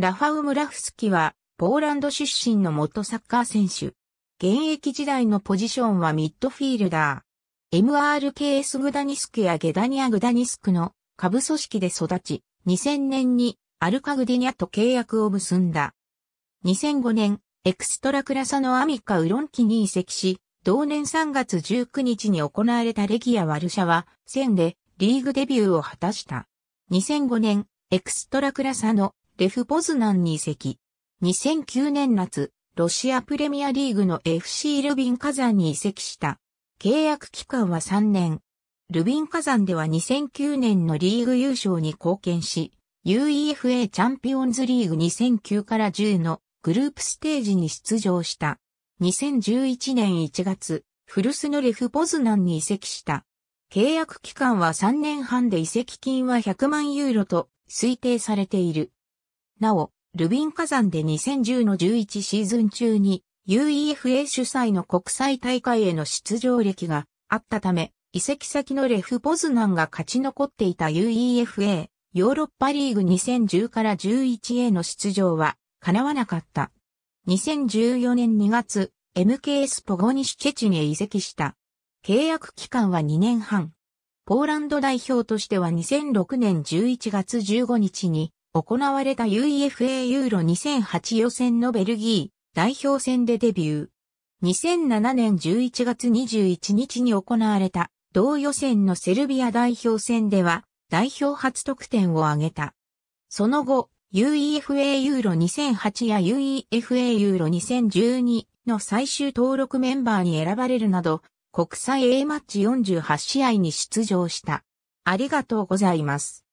ラファウ・ムラフスキは、ポーランド出身の元サッカー選手。現役時代のポジションはミッドフィールダー。MRKS グダニスクやゲダニア・グダニスクの下部組織で育ち、2000年にアルカグディニャと契約を結んだ。2005年、エクストラクラサのアミカ・ウロンキに移籍し、同年3月19日に行われたレギア・ワルシャワ戦でリーグデビューを果たした。2005年、エクストラクラサのレフポズナンに移籍。2009年夏、ロシアプレミアリーグの FC ルビン火山に移籍した。契約期間は3年。ルビン火山では2009年のリーグ優勝に貢献し、UEFA チャンピオンズリーグ2009から10のグループステージに出場した。2011年1月、フルスのレフポズナンに移籍した。契約期間は3年半で移籍金は100万ユーロと推定されている。なお、ルビン火山で2010の11シーズン中に UEFA 主催の国際大会への出場歴があったため、移籍先のレフ・ポズナンが勝ち残っていた UEFA ヨーロッパリーグ2010から11への出場は叶わなかった。2014年2月、MKS ポゴニシケチェチに移籍した。契約期間は2年半。ポーランド代表としては2006年11月15日に行われた UEFA ユーロ2008予選のベルギー代表戦でデビュー。2007年11月21日に行われた同予選のセルビア代表戦では代表初得点を挙げた。その後、UEFA ユーロ2008や UEFA ユーロ2012の最終登録メンバーに選ばれるなど、国際 A マッチ48試合に出場した。ありがとうございます。